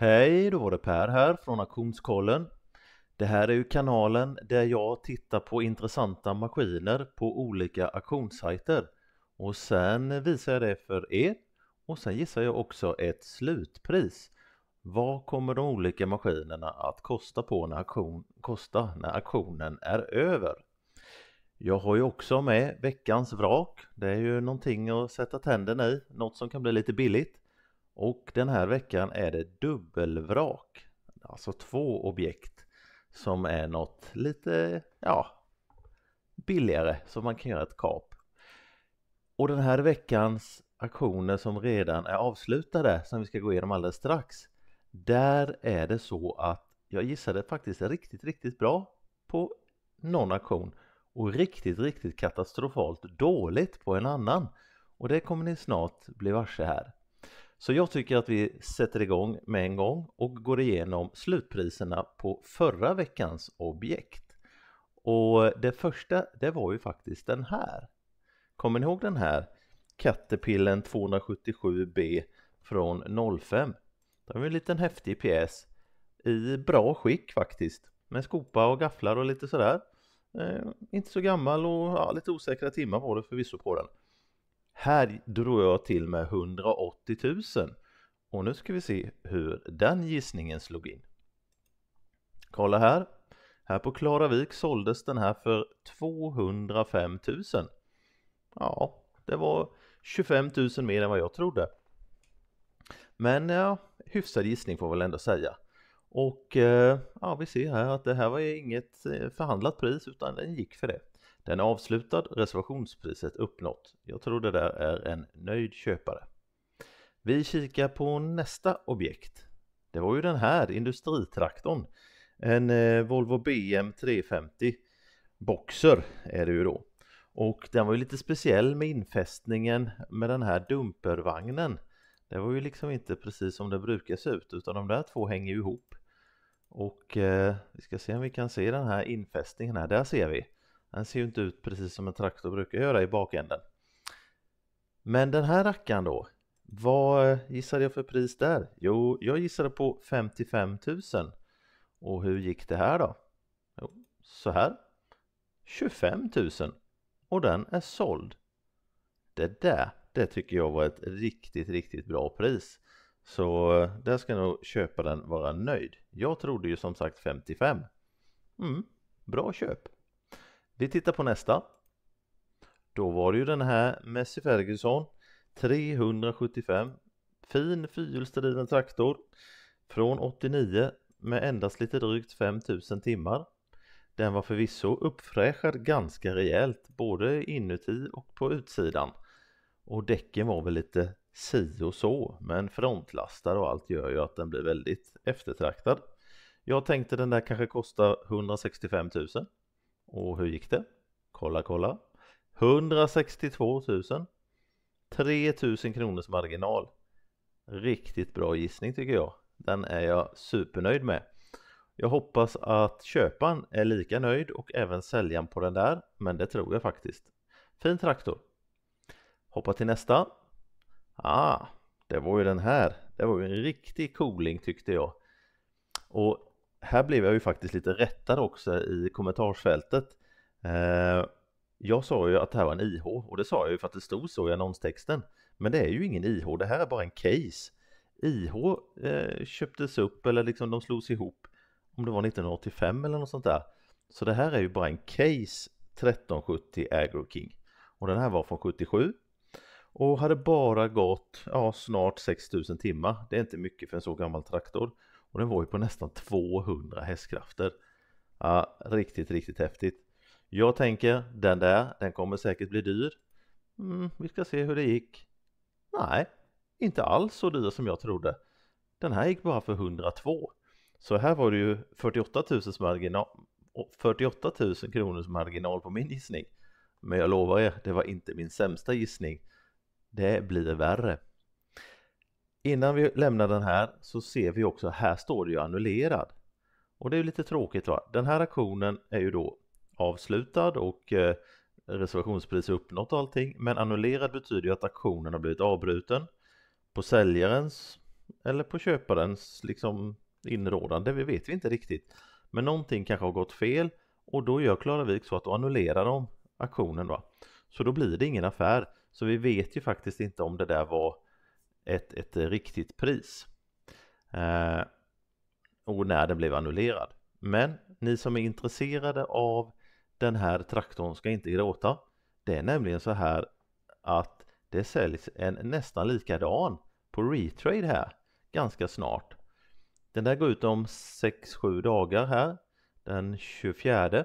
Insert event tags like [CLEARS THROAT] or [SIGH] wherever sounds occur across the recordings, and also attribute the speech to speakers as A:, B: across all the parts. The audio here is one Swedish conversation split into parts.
A: Hej, då var det Per här från Auktionskollen. Det här är ju kanalen där jag tittar på intressanta maskiner på olika auktionssajter och sen visar jag det för er och sen gissar jag också ett slutpris. Vad kommer de olika maskinerna att kosta på en auktion, kosta när auktionen är över? Jag har ju också med veckans vrak. Det är ju någonting att sätta tänderna i, något som kan bli lite billigt. Och den här veckan är det dubbelvrak, alltså två objekt som är något lite, ja, billigare som man kan göra ett kap. Och den här veckans aktioner som redan är avslutade som vi ska gå igenom alldeles strax. Där är det så att jag gissade faktiskt riktigt, riktigt bra på någon aktion och riktigt, riktigt katastrofalt dåligt på en annan. Och det kommer ni snart bli varse här. Så jag tycker att vi sätter igång med en gång och går igenom slutpriserna på förra veckans objekt. Och det första, det var ju faktiskt den här. Kommer ni ihåg den här? Caterpillen 277B från 05. Det var en liten häftig pjäs i bra skick faktiskt med skopa och gafflar och lite sådär. Eh, inte så gammal och ja, lite osäkra timmar var det förvisso på den. Här drog jag till med 180 000 och nu ska vi se hur den gissningen slog in. Kolla här. Här på Klaravik såldes den här för 205 000. Ja, det var 25 000 mer än vad jag trodde. Men ja, hyfsad gissning får jag väl ändå säga. Och eh, ja, vi ser här att det här var inget eh, förhandlat pris utan den gick för det. Den avslutad, reservationspriset uppnått. Jag tror det där är en nöjd köpare. Vi kikar på nästa objekt. Det var ju den här industritraktorn. En eh, Volvo BM 350 Boxer är det ju då. Och den var ju lite speciell med infästningen med den här dumpervagnen. Det var ju liksom inte precis som det brukar se ut utan de där två hänger ju ihop. Och eh, vi ska se om vi kan se den här infästningen här. Där ser vi. Den ser ju inte ut precis som en traktor brukar göra i bakänden. Men den här rackaren då, vad gissade jag för pris där? Jo, jag gissade på 55 000. Och hur gick det här då? Jo, så här. 25 000 och den är såld. Det där, det tycker jag var ett riktigt, riktigt bra pris. Så eh, där ska nog köparen vara nöjd. Jag trodde ju som sagt 55. Mm, bra köp. Vi tittar på nästa. Då var det ju den här Messi Ferguson 375 Fin fyrhjulsdriven traktor från 89 med endast lite drygt 5000 timmar. Den var förvisso uppfräschad ganska rejält både inuti och på utsidan och däcken var väl lite si och så men frontlastar och allt gör ju att den blir väldigt eftertraktad. Jag tänkte den där kanske kostar 165 000 och hur gick det? Kolla, kolla. 162 000. 3 000 kronors marginal. Riktigt bra gissning tycker jag. Den är jag supernöjd med. Jag hoppas att köparen är lika nöjd och även säljaren på den där, men det tror jag faktiskt. Fin traktor. Hoppa till nästa. Ah, det var ju den här. Det var ju en riktig cooling tyckte jag. Och här blev jag ju faktiskt lite rättad också i kommentarsfältet. Eh, jag sa ju att det här var en IH och det sa jag ju för att det stod så i annonstexten. Men det är ju ingen IH, det här är bara en case. IH eh, köptes upp eller liksom de slogs ihop om det var 1985 eller något sånt där. Så det här är ju bara en case 1370 Agro King och den här var från 77 och hade bara gått ja, snart 6000 timmar. Det är inte mycket för en så gammal traktor och den var ju på nästan 200 hästkrafter. Ja, riktigt, riktigt häftigt. Jag tänker den där, den kommer säkert bli dyr. Mm, vi ska se hur det gick. Nej, inte alls så dyr som jag trodde. Den här gick bara för 102. Så här var det ju 48 000, marginal, 48 000 kronors marginal på min gissning. Men jag lovar er, det var inte min sämsta gissning. Det blir värre. Innan vi lämnar den här så ser vi också här står det ju annullerad. Och det är ju lite tråkigt va. Den här aktionen är ju då avslutad och eh, reservationspris uppnått och allting. Men annullerad betyder ju att aktionen har blivit avbruten på säljarens eller på köparens liksom inrådan. Det vet vi inte riktigt. Men någonting kanske har gått fel och då gör Klaravik så att då annullerar de aktionen va. Så då blir det ingen affär. Så vi vet ju faktiskt inte om det där var ett, ett riktigt pris. Eh, och när den blev annullerad. Men ni som är intresserade av den här traktorn ska inte gråta. Det är nämligen så här att det säljs en nästan likadan på Retrade här ganska snart. Den där går ut om 6-7 dagar här den 24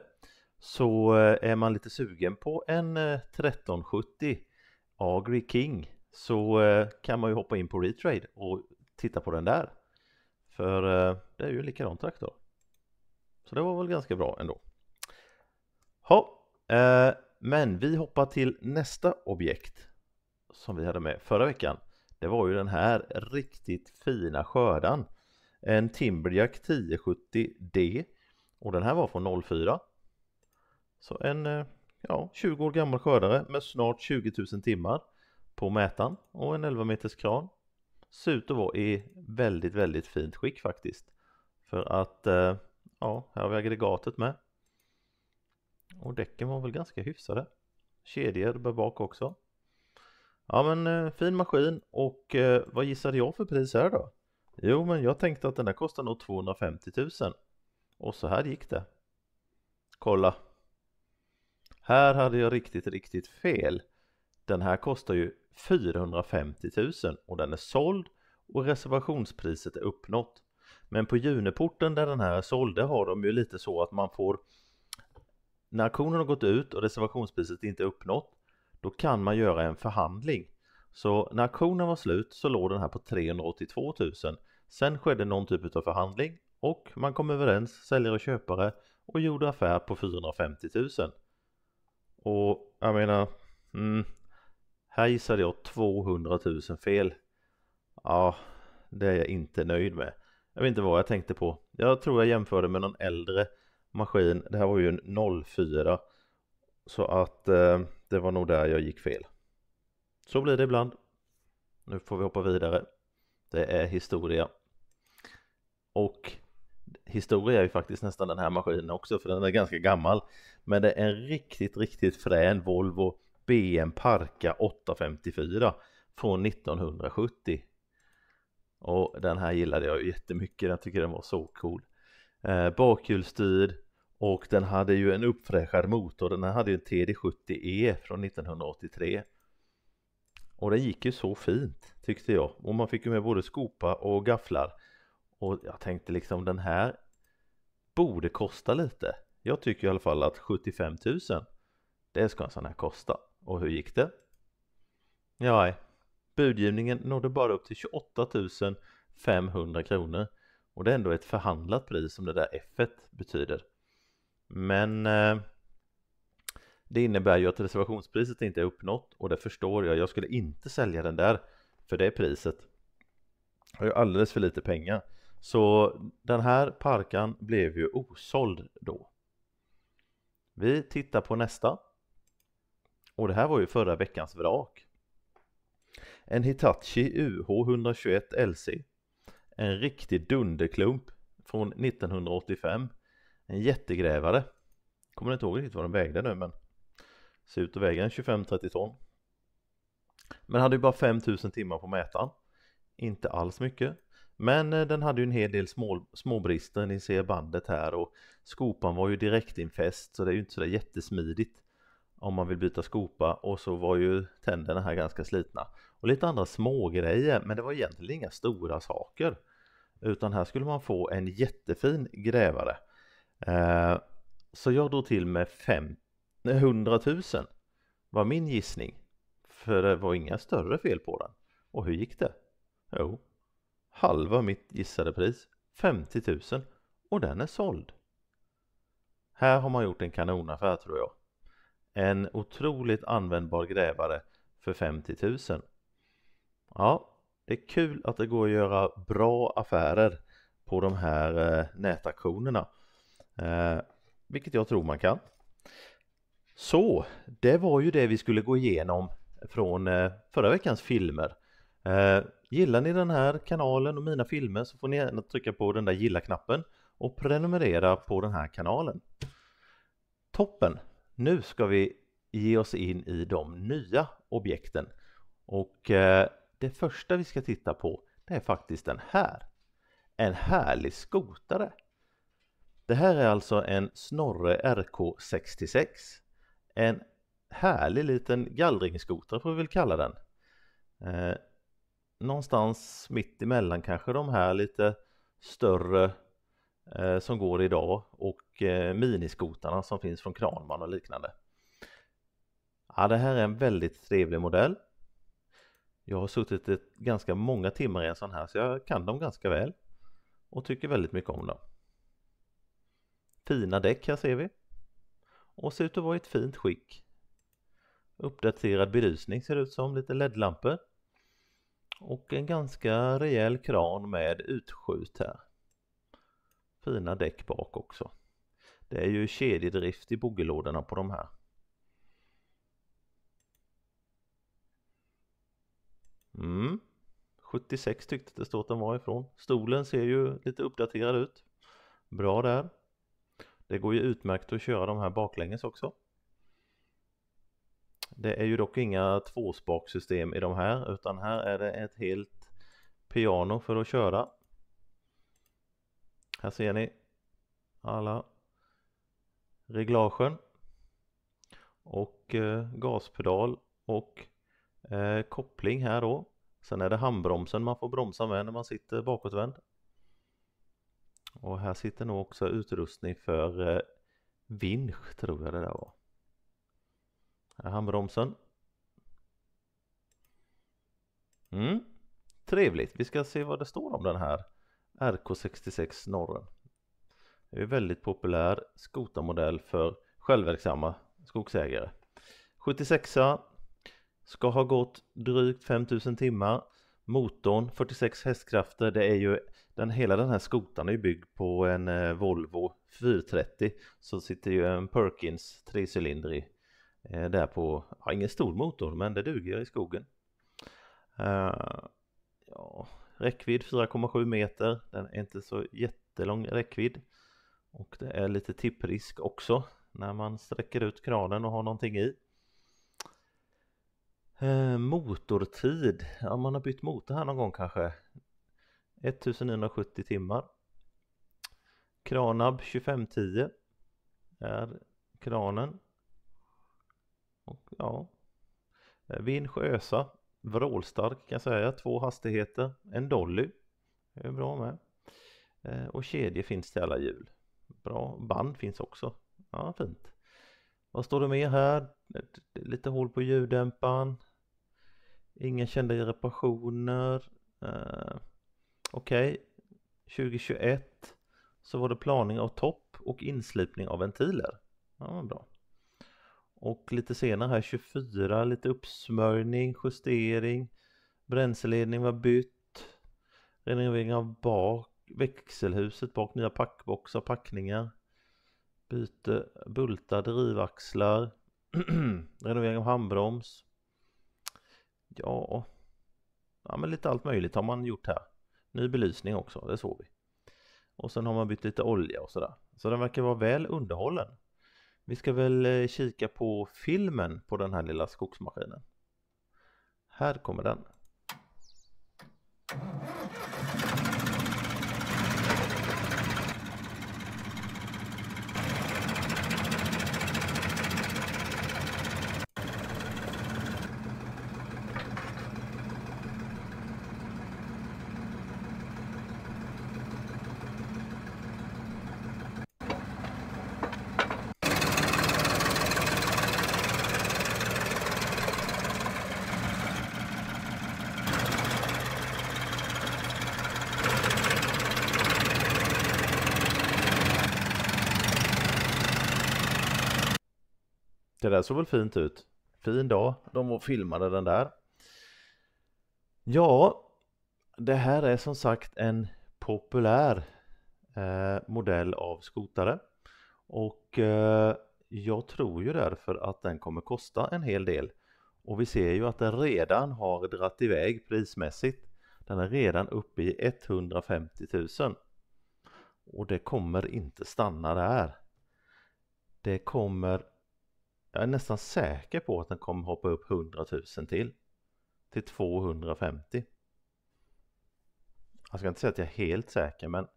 A: så eh, är man lite sugen på en 1370 eh, Agri King så eh, kan man ju hoppa in på Retrade och titta på den där. För eh, det är ju en likadan traktor. Så det var väl ganska bra ändå. Ja, eh, men vi hoppar till nästa objekt som vi hade med förra veckan. Det var ju den här riktigt fina skördan. En Timberjack 1070D och den här var från 04. Så en ja, 20 år gammal skördare med snart 20 000 timmar på mätaren och en 11 meters kran. Ser ut att vara i väldigt, väldigt fint skick faktiskt. För att, eh, ja, här har vi aggregatet med. Och däcken var väl ganska hyfsade. Kedjor där bak också. Ja men eh, fin maskin och eh, vad gissade jag för pris här då? Jo men jag tänkte att den här kostar nog 250 000 och så här gick det. Kolla! Här hade jag riktigt, riktigt fel. Den här kostar ju 450 000 och den är såld och reservationspriset är uppnått. Men på Juneporten där den här sålde har de ju lite så att man får när auktionen har gått ut och reservationspriset inte är uppnått då kan man göra en förhandling. Så när auktionen var slut så låg den här på 382 000. Sen skedde någon typ av förhandling och man kom överens, säljare och köpare och gjorde affär på 450 000. Och jag menar, mm, här gissade jag 200 000 fel. Ja, det är jag inte nöjd med. Jag vet inte vad jag tänkte på. Jag tror jag jämförde med någon äldre maskin. Det här var ju en 04. Så att eh, det var nog där jag gick fel. Så blir det ibland. Nu får vi hoppa vidare. Det är historia. Och historia är ju faktiskt nästan den här maskinen också för den är ganska gammal. Men det är en riktigt, riktigt frän Volvo BM Parka 854 från 1970. Och den här gillade jag jättemycket, jag tycker den var så cool. Eh, bakhjulsstyrd och den hade ju en uppfräschad motor, den här hade ju en TD70E från 1983. Och den gick ju så fint tyckte jag och man fick ju med både skopa och gafflar. Och jag tänkte liksom den här borde kosta lite. Jag tycker i alla fall att 75 000 det ska en sån här kosta. Och hur gick det? Ja, budgivningen nådde bara upp till 28 500 kronor och det är ändå ett förhandlat pris som det där F betyder. Men eh, det innebär ju att reservationspriset inte är uppnått och det förstår jag. Jag skulle inte sälja den där för det priset. Jag har ju alldeles för lite pengar. Så den här parkan blev ju osåld då. Vi tittar på nästa. Och det här var ju förra veckans vrak. En Hitachi UH121 LC. En riktig dunderklump från 1985. En jättegrävare. Kommer inte ihåg riktigt vad den vägde nu men ser ut att väga en 25-30 ton. Men hade ju bara 5000 timmar på mätaren. Inte alls mycket. Men eh, den hade ju en hel del små, småbrister, ni ser bandet här och skopan var ju direktinfäst så det är ju inte sådär jättesmidigt om man vill byta skopa och så var ju tänderna här ganska slitna och lite andra smågrejer men det var egentligen inga stora saker utan här skulle man få en jättefin grävare eh, så jag drog till med 100 000 var min gissning för det var inga större fel på den och hur gick det? Jo, halva mitt gissade pris 50 000 och den är såld här har man gjort en kanonaffär tror jag en otroligt användbar grävare för 50 000. Ja, det är kul att det går att göra bra affärer på de här eh, nätaktionerna. Eh, vilket jag tror man kan. Så, det var ju det vi skulle gå igenom från eh, förra veckans filmer. Eh, gillar ni den här kanalen och mina filmer så får ni gärna trycka på den där gilla-knappen och prenumerera på den här kanalen. Toppen! Nu ska vi ge oss in i de nya objekten och eh, det första vi ska titta på det är faktiskt den här. En härlig skotare. Det här är alltså en Snorre RK66. En härlig liten gallringsskotare får vi väl kalla den. Eh, någonstans mitt emellan kanske de här lite större Eh, som går idag och eh, miniskotarna som finns från Kranman och liknande. Ja, det här är en väldigt trevlig modell. Jag har suttit ett, ganska många timmar i en sån här så jag kan dem ganska väl och tycker väldigt mycket om dem. Fina däck här ser vi och ser ut att vara i ett fint skick. Uppdaterad belysning ser det ut som, lite LED-lampor och en ganska rejäl kran med utskjut här fina däck bak också. Det är ju kedjedrift i boggelådorna på de här. Mm. 76 tyckte det stod att den var ifrån. Stolen ser ju lite uppdaterad ut. Bra där. Det går ju utmärkt att köra de här baklänges också. Det är ju dock inga tvåspaksystem i de här utan här är det ett helt piano för att köra här ser ni alla reglagen och eh, gaspedal och eh, koppling här då. Sen är det handbromsen man får bromsa med när man sitter bakåtvänd. Och här sitter nog också utrustning för eh, vinsch tror jag det där var. Här är handbromsen. Mm. Trevligt, vi ska se vad det står om den här RK66 Norren. Det är en väldigt populär skotarmodell för självverksamma skogsägare. 76 a ska ha gått drygt 5000 timmar. Motorn 46 hästkrafter, det är ju den, hela den här skotan är byggd på en eh, Volvo 430 så sitter ju en Perkins trecylindrig eh, där på, ja, ingen stor motor men det duger i skogen. Uh, ja, räckvidd 4,7 meter. Den är inte så jättelång räckvidd. Och det är lite tipprisk också när man sträcker ut kranen och har någonting i. Eh, motortid, ja man har bytt motor här någon gång kanske. 1970 timmar. Kranab 2510 är kranen. Och ja, eh, Vindsjö ÖSA vrålstark kan jag säga, två hastigheter, en dolly Det är bra med eh, och kedjor finns till alla hjul. Bra, band finns också, ja fint. Vad står det mer här? Lite hål på ljuddämparen. Inga kända reparationer. Eh, Okej, okay. 2021 så var det planing av topp och inslipning av ventiler. Ja, bra. Och lite senare här 24, lite uppsmörjning, justering, bränsleledning var bytt, renovering av bak, växelhuset bak, nya packboxar, packningar, byte bultar, drivaxlar, [CLEARS THROAT] renovering av handbroms. Ja, ja men lite allt möjligt har man gjort här. Ny belysning också, det såg vi. Och sen har man bytt lite olja och sådär. Så den verkar vara väl underhållen. Vi ska väl eh, kika på filmen på den här lilla skogsmaskinen. Här kommer den. här såg väl fint ut. Fin dag, de filmade den där. Ja, det här är som sagt en populär eh, modell av skotare och eh, jag tror ju därför att den kommer kosta en hel del och vi ser ju att den redan har dratt iväg prismässigt. Den är redan uppe i 150 000 och det kommer inte stanna där. Det kommer jag är nästan säker på att den kommer hoppa upp 100 000 till. Till 250. Jag ska inte säga att jag är helt säker men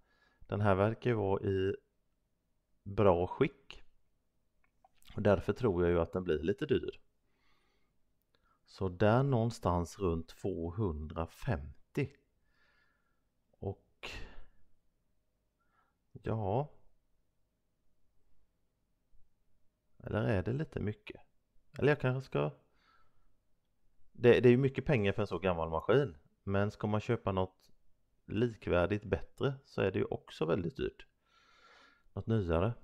A: den här verkar ju vara i bra skick. Och därför tror jag ju att den blir lite dyr. Så där någonstans runt 250. Och ja, Eller är det lite mycket? Eller jag kanske ska... Det, det är ju mycket pengar för en så gammal maskin. Men ska man köpa något likvärdigt bättre så är det ju också väldigt dyrt. Något nyare.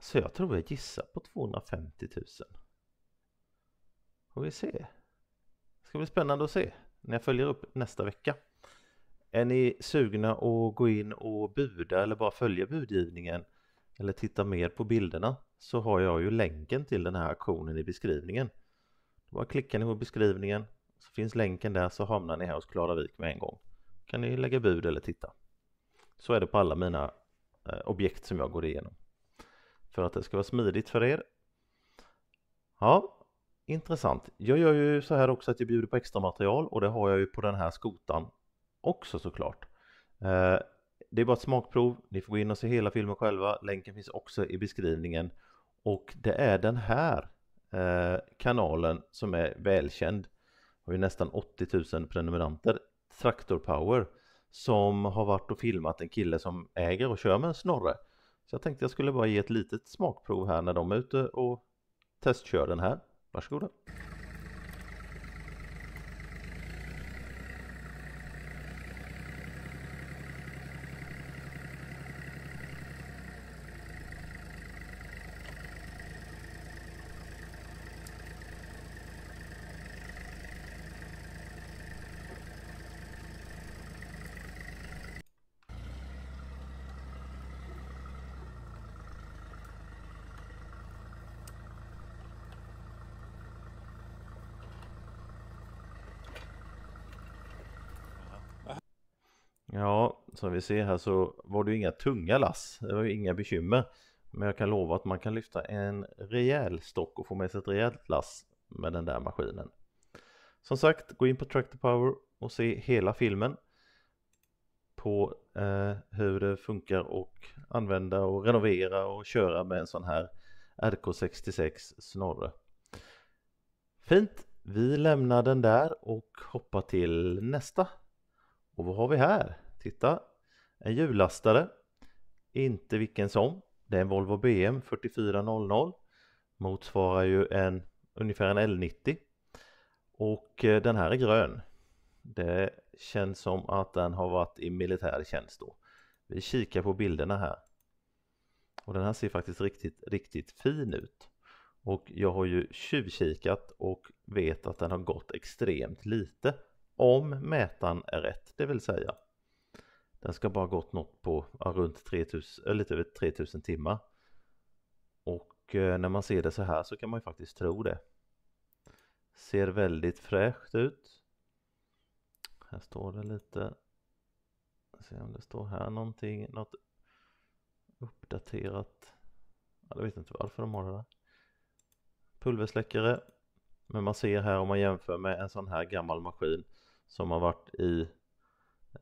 A: Så jag tror jag gissar på 250 000. Får vi se. Det ska bli spännande att se när jag följer upp nästa vecka. Är ni sugna att gå in och buda eller bara följa budgivningen eller tittar mer på bilderna så har jag ju länken till den här aktionen i beskrivningen. Då bara klickar ni på beskrivningen så finns länken där så hamnar ni här hos Klaravik med en gång. kan ni lägga bud eller titta. Så är det på alla mina eh, objekt som jag går igenom. För att det ska vara smidigt för er. Ja, intressant. Jag gör ju så här också att jag bjuder på extra material och det har jag ju på den här skotan också såklart. Eh, det är bara ett smakprov. Ni får gå in och se hela filmen själva. Länken finns också i beskrivningen. Och det är den här eh, kanalen som är välkänd. Har ju nästan 80 000 prenumeranter. Traktor Power som har varit och filmat en kille som äger och kör med en snorre. Så jag tänkte jag skulle bara ge ett litet smakprov här när de är ute och testkör den här. Varsågoda! som vi ser här så var det ju inga tunga lass, det var ju inga bekymmer. Men jag kan lova att man kan lyfta en rejäl stock och få med sig ett rejält lass med den där maskinen. Som sagt, gå in på Tractor Power och se hela filmen på eh, hur det funkar och använda och renovera och köra med en sån här RK66 Snorre Fint, vi lämnar den där och hoppar till nästa. Och vad har vi här? Titta, en hjullastare, inte vilken som. Det är en Volvo BM 4400 motsvarar ju en ungefär en L90 och eh, den här är grön. Det känns som att den har varit i militär tjänst då. Vi kikar på bilderna här. Och den här ser faktiskt riktigt, riktigt fin ut. Och jag har ju tjuvkikat och vet att den har gått extremt lite om mätaren är rätt, det vill säga den ska bara gått något på ja, runt 3000, eh, lite över 3000 timmar. Och eh, när man ser det så här så kan man ju faktiskt tro det. Ser väldigt fräscht ut. Här står det lite. Se om det står här någonting, något uppdaterat. Jag vet inte varför de har det där. Pulversläckare. Men man ser här om man jämför med en sån här gammal maskin som har varit i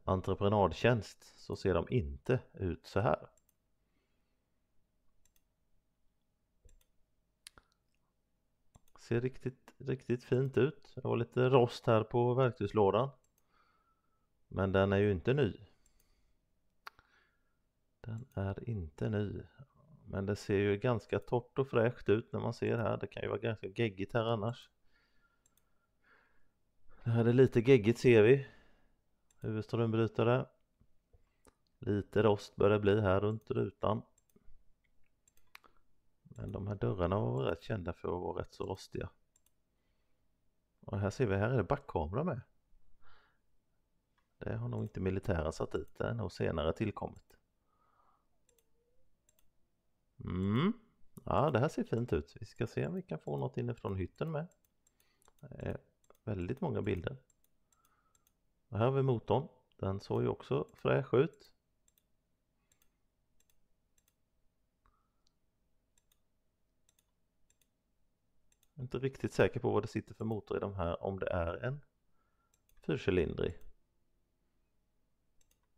A: entreprenadtjänst så ser de inte ut så här. Ser riktigt, riktigt fint ut. Det var lite rost här på verktygslådan. Men den är ju inte ny. Den är inte ny. Men det ser ju ganska torrt och fräscht ut när man ser här. Det kan ju vara ganska geggigt här annars. Det här är lite geggigt ser vi huvudströmbrytare. Lite rost börjar det bli här runt rutan. Men de här dörrarna var rätt kända för att vara rätt så rostiga. Och här ser vi, här är det backkamera med. Det har nog inte militären satt dit, det är nog senare tillkommit. Mm. Ja, det här ser fint ut. Vi ska se om vi kan få något inifrån hytten med. väldigt många bilder. Och här har vi motorn. Den såg ju också fräsch ut. inte riktigt säker på vad det sitter för motor i de här om det är en fyrcylindrig.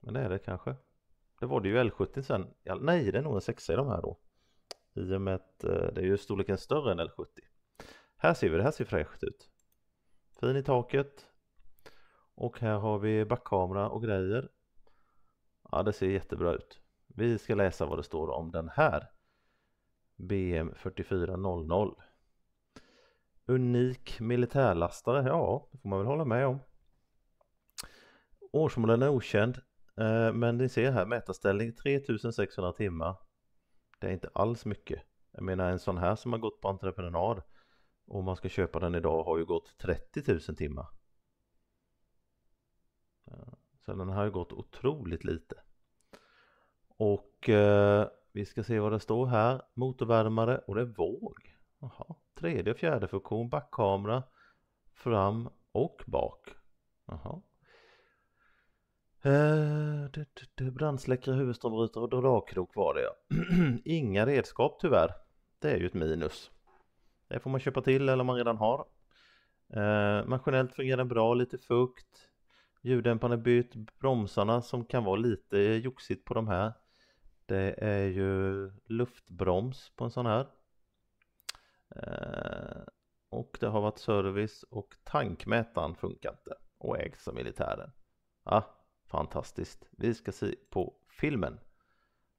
A: Men det är det kanske. Det var det ju L70 sen. Ja, nej, det är nog en 6 i de här då. I och med att eh, det är ju storleken större än L70. Här ser vi det, här ser fräscht ut. Fin i taket, och här har vi backkamera och grejer. Ja, det ser jättebra ut. Vi ska läsa vad det står om den här. BM 4400. Unik militärlastare, ja, det får man väl hålla med om. Årsmodellen är okänd, eh, men ni ser här mätarställning 3600 timmar. Det är inte alls mycket. Jag menar en sån här som har gått på entreprenad och man ska köpa den idag har ju gått 30 000 timmar. Så den har ju gått otroligt lite. Och eh, vi ska se vad det står här. Motorvärmare och det är våg. Jaha. Tredje och fjärde funktion, backkamera, fram och bak. Jaha. Eh, det, det, brandsläckare, huvudströmbrytare och dragkrok var det ja. [CLEARS THROAT] Inga redskap tyvärr. Det är ju ett minus. Det får man köpa till eller om man redan har. Eh, maskinellt fungerar bra, lite fukt. Ljuddämparen bytt, bromsarna som kan vara lite joxigt på de här. Det är ju luftbroms på en sån här. Eh, och det har varit service och tankmätaren funkar inte och ägs av militären. Ah, fantastiskt. Vi ska se på filmen.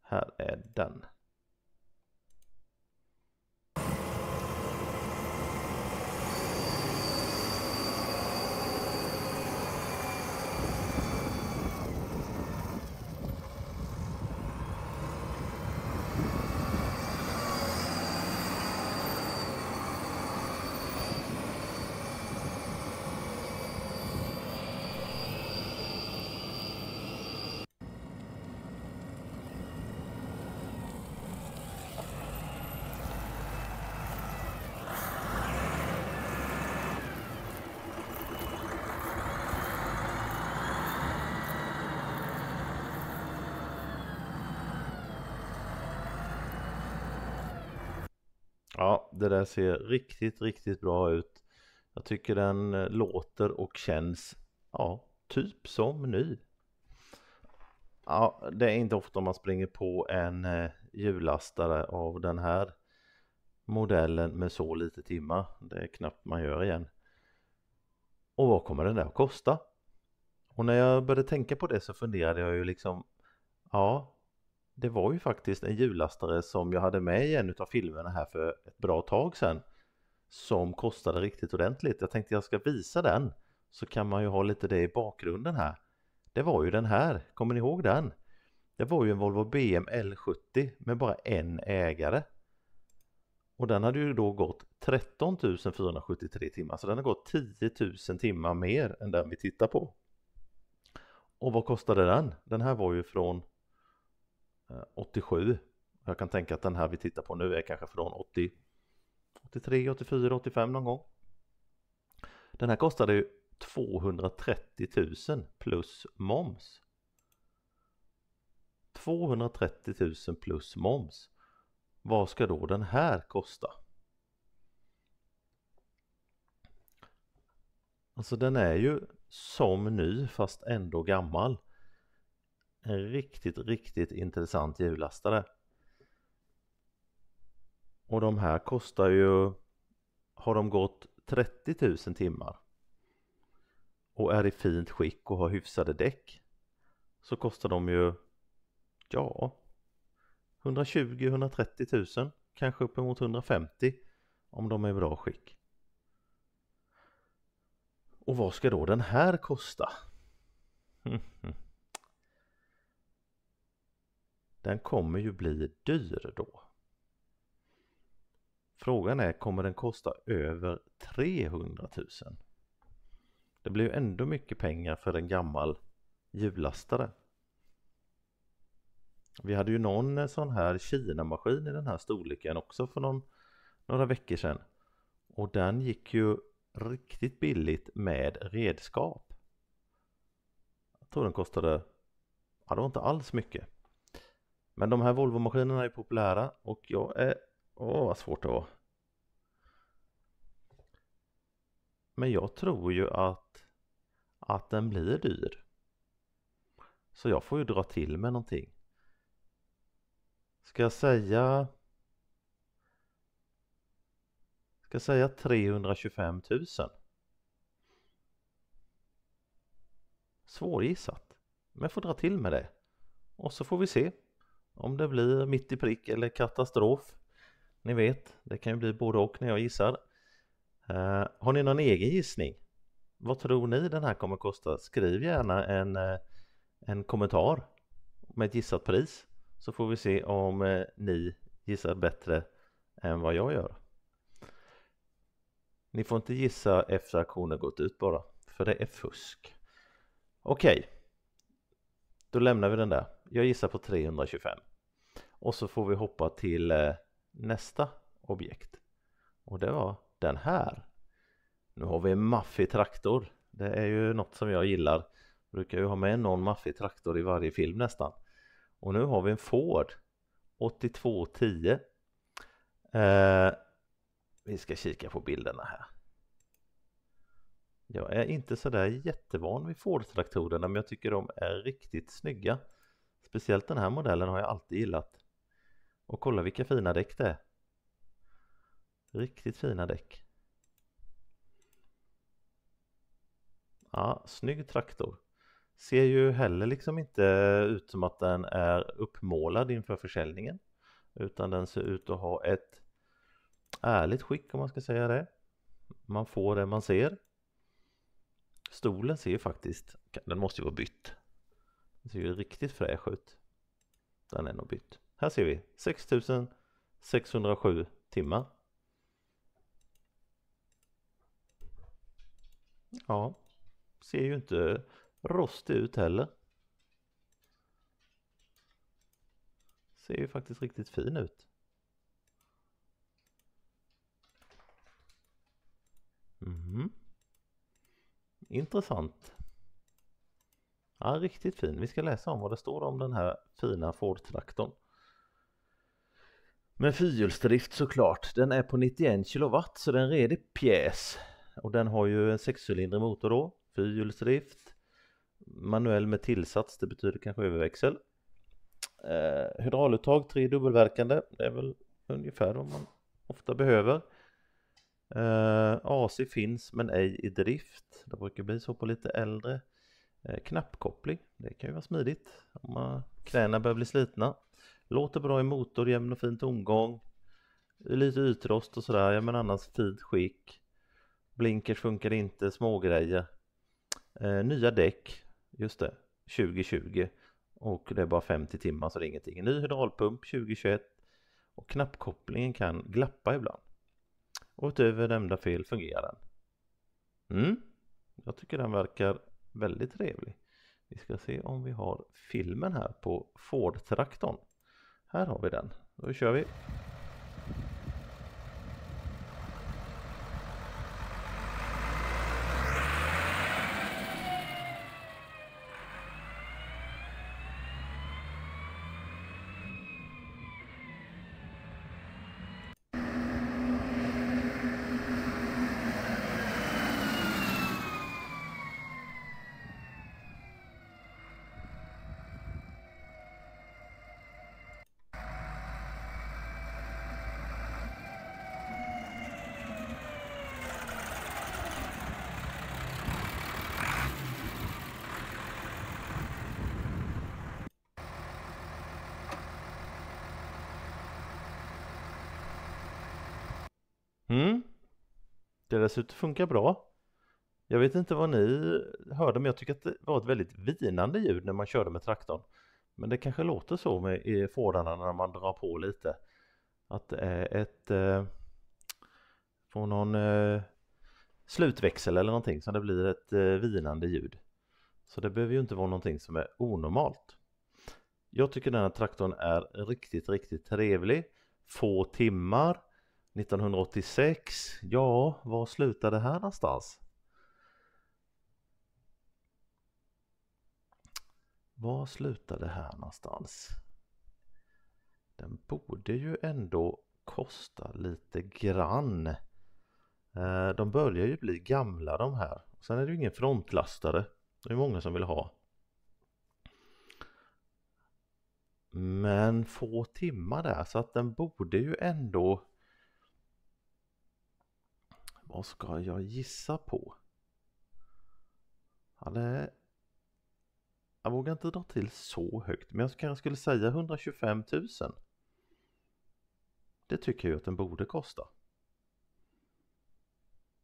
A: Här är den. det där ser riktigt, riktigt bra ut. Jag tycker den eh, låter och känns, ja, typ som ny. Ja, det är inte ofta man springer på en eh, hjullastare av den här modellen med så lite timmar. Det är knappt man gör igen. Och vad kommer den där att kosta? Och när jag började tänka på det så funderade jag ju liksom, ja, det var ju faktiskt en hjullastare som jag hade med i en av filmerna här för ett bra tag sedan som kostade riktigt ordentligt. Jag tänkte jag ska visa den så kan man ju ha lite det i bakgrunden här. Det var ju den här, kommer ni ihåg den? Det var ju en Volvo BM L70 med bara en ägare. Och den hade ju då gått 13 473 timmar, så den har gått 10 000 timmar mer än den vi tittar på. Och vad kostade den? Den här var ju från 87. Eh, Jag kan tänka att den här vi tittar på nu är kanske från 80, 83, 84, 85 någon gång. Den här kostade ju 230 000 plus moms. 230 000 plus moms. Vad ska då den här kosta? Alltså den är ju som ny fast ändå gammal en riktigt, riktigt intressant hjullastare. Och de här kostar ju, har de gått 30 000 timmar och är i fint skick och har hyfsade däck så kostar de ju, ja, 120-130 000, kanske uppemot 150 om de är i bra skick. Och vad ska då den här kosta? [LAUGHS] den kommer ju bli dyr då. Frågan är, kommer den kosta över 300 000? Det blir ju ändå mycket pengar för en gammal hjullastare. Vi hade ju någon sån här Kina-maskin i den här storleken också för någon, några veckor sedan. Och den gick ju riktigt billigt med redskap. Jag tror den kostade, ja det var inte alls mycket. Men de här Volvo-maskinerna är populära och jag är... Åh, vad svårt det var. Men jag tror ju att, att den blir dyr. Så jag får ju dra till med någonting. Ska jag säga... Ska jag säga 325 000? Svårgissat. Men jag får dra till med det. Och så får vi se. Om det blir mitt i prick eller katastrof. Ni vet, det kan ju bli både och när jag gissar. Eh, har ni någon egen gissning? Vad tror ni den här kommer kosta? Skriv gärna en, eh, en kommentar med ett gissat pris så får vi se om eh, ni gissar bättre än vad jag gör. Ni får inte gissa efter auktionen gått ut bara, för det är fusk. Okej, då lämnar vi den där. Jag gissar på 325. Och så får vi hoppa till eh, nästa objekt. Och det var den här. Nu har vi en maffig traktor. Det är ju något som jag gillar. Brukar ju ha med någon maffig traktor i varje film nästan. Och nu har vi en Ford 8210. Eh, vi ska kika på bilderna här. Jag är inte sådär jättevan vid Ford-traktorerna men jag tycker de är riktigt snygga. Speciellt den här modellen har jag alltid gillat. Och kolla vilka fina däck det är. Riktigt fina däck. Ja, snygg traktor. Ser ju heller liksom inte ut som att den är uppmålad inför försäljningen. Utan den ser ut att ha ett ärligt skick om man ska säga det. Man får det man ser. Stolen ser ju faktiskt, den måste ju vara bytt. Den ser ju riktigt fräsch ut. Den är nog bytt. Här ser vi 6607 timmar. Ja, ser ju inte rostig ut heller. Ser ju faktiskt riktigt fin ut. Mm. Intressant. Ja, riktigt fin. Vi ska läsa om vad det står om den här fina Ford-traktorn. Med fyrhjulsdrift såklart. Den är på 91 kW så den är en redig pjäs. Och den har ju en sexcylindrig motor då. Fyrhjulsdrift. Manuell med tillsats, det betyder kanske överväxel. Eh, hydrauluttag, tre dubbelverkande. Det är väl ungefär vad man ofta behöver. Eh, AC finns men ej i drift. Det brukar bli så på lite äldre. Eh, knappkoppling, det kan ju vara smidigt om man, knäna börjar bli slitna. Låter bra i motor, jämn och fin tomgång. Lite ytrost och sådär, ja, men annars fint skick. Blinkers funkar inte, smågrejer. Eh, nya däck, just det, 2020 och det är bara 50 timmar så det är ingenting. Ny hydraulpump 2021 och knappkopplingen kan glappa ibland och utöver nämnda fel fungerar den. Mm, jag tycker den verkar väldigt trevlig. Vi ska se om vi har filmen här på Ford-traktorn. Här har vi den. Då kör vi. delas ut och funkar bra. Jag vet inte vad ni hörde, men jag tycker att det var ett väldigt vinande ljud när man körde med traktorn. Men det kanske låter så med i fårarna när man drar på lite. Att det är ett eh, från någon eh, slutväxel eller någonting som det blir ett eh, vinande ljud. Så det behöver ju inte vara någonting som är onormalt. Jag tycker den här traktorn är riktigt, riktigt trevlig. Få timmar 1986, ja, var slutade det här någonstans? Var slutade det här någonstans? Den borde ju ändå kosta lite grann. Eh, de börjar ju bli gamla de här. Sen är det ju ingen frontlastare. Det är många som vill ha. Men få timmar där så att den borde ju ändå vad ska jag gissa på? Han är... Jag vågar inte dra till så högt, men jag kanske skulle säga 125 000. Det tycker jag att den borde kosta.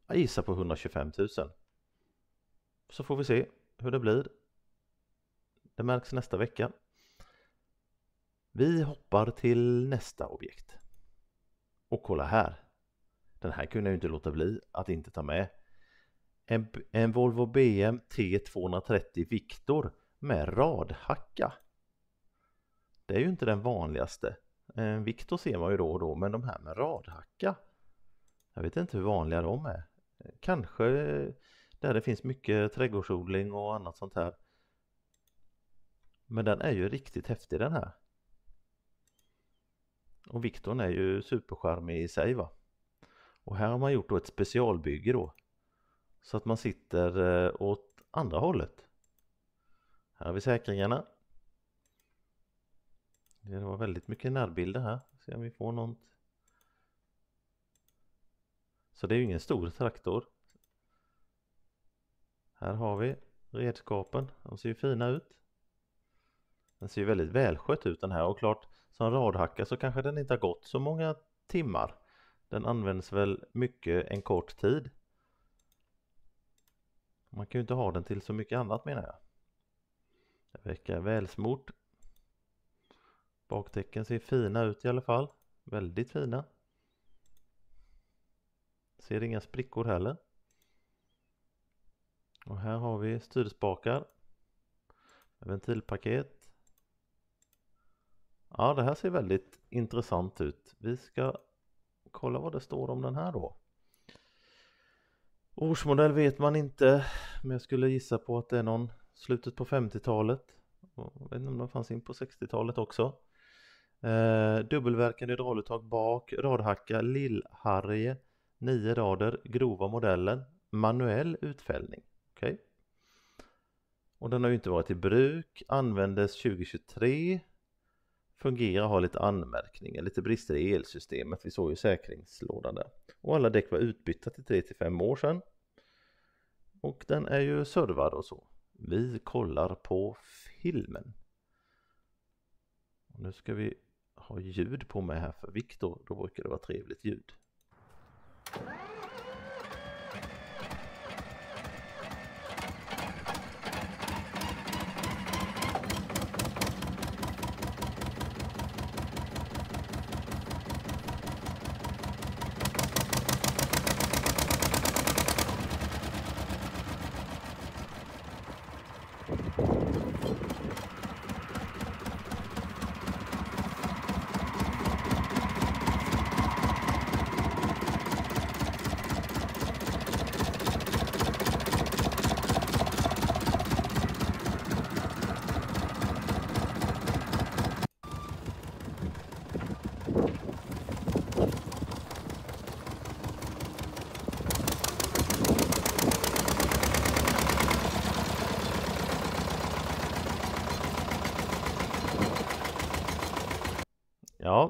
A: Jag gissar på 125 000. Så får vi se hur det blir. Det märks nästa vecka. Vi hoppar till nästa objekt. Och kolla här, den här kunde jag ju inte låta bli att inte ta med. En, en Volvo BM T230 Victor med radhacka. Det är ju inte den vanligaste. En eh, Victor ser man ju då och då, men de här med radhacka. Jag vet inte hur vanliga de är. Kanske där det finns mycket trädgårdsodling och annat sånt här. Men den är ju riktigt häftig den här. Och Victor är ju superskärmig i sig va. Och här har man gjort då ett specialbygge då. Så att man sitter eh, åt andra hållet. Här har vi säkringarna. Det var väldigt mycket närbilder här. Se om vi får något. Så det är ju ingen stor traktor. Här har vi redskapen. De ser ju fina ut. Den ser ju väldigt välskött ut den här och klart som radhacka så kanske den inte har gått så många timmar. Den används väl mycket en kort tid. Man kan ju inte ha den till så mycket annat menar jag. Det verkar välsmort. Baktecken ser fina ut i alla fall. Väldigt fina. Ser inga sprickor heller. Och här har vi styrspakar. Ventilpaket. Ja, det här ser väldigt intressant ut. Vi ska Kolla vad det står om den här då. Årsmodell vet man inte, men jag skulle gissa på att det är någon slutet på 50-talet. Jag vet inte om den fanns in på 60-talet också. Eh, dubbelverkande hydrauluttag bak, radhacka, lill lillharrie, 9 rader, grova modellen, manuell utfällning. Okay. Och den har ju inte varit i bruk, användes 2023 fungera har lite anmärkningar, lite brister i elsystemet. Vi såg ju säkringslådan där. Och alla däck var utbytta till 3-5 år sedan. Och den är ju servad och så. Vi kollar på filmen. Och nu ska vi ha ljud på mig här för Viktor, då brukar det vara trevligt ljud.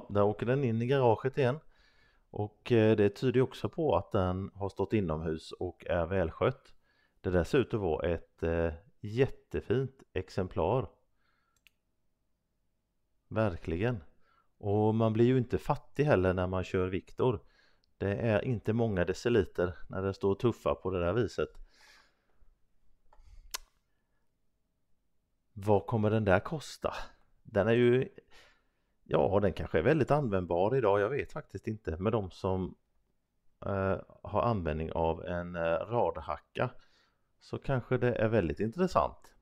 A: där åker den in i garaget igen. Och eh, det tyder också på att den har stått inomhus och är välskött. Det där ser ut att vara ett eh, jättefint exemplar. Verkligen. Och man blir ju inte fattig heller när man kör Viktor. Det är inte många deciliter när det står tuffa på det där viset. Vad kommer den där kosta? Den är ju Ja, den kanske är väldigt användbar idag. Jag vet faktiskt inte. Men de som eh, har användning av en eh, radhacka så kanske det är väldigt intressant.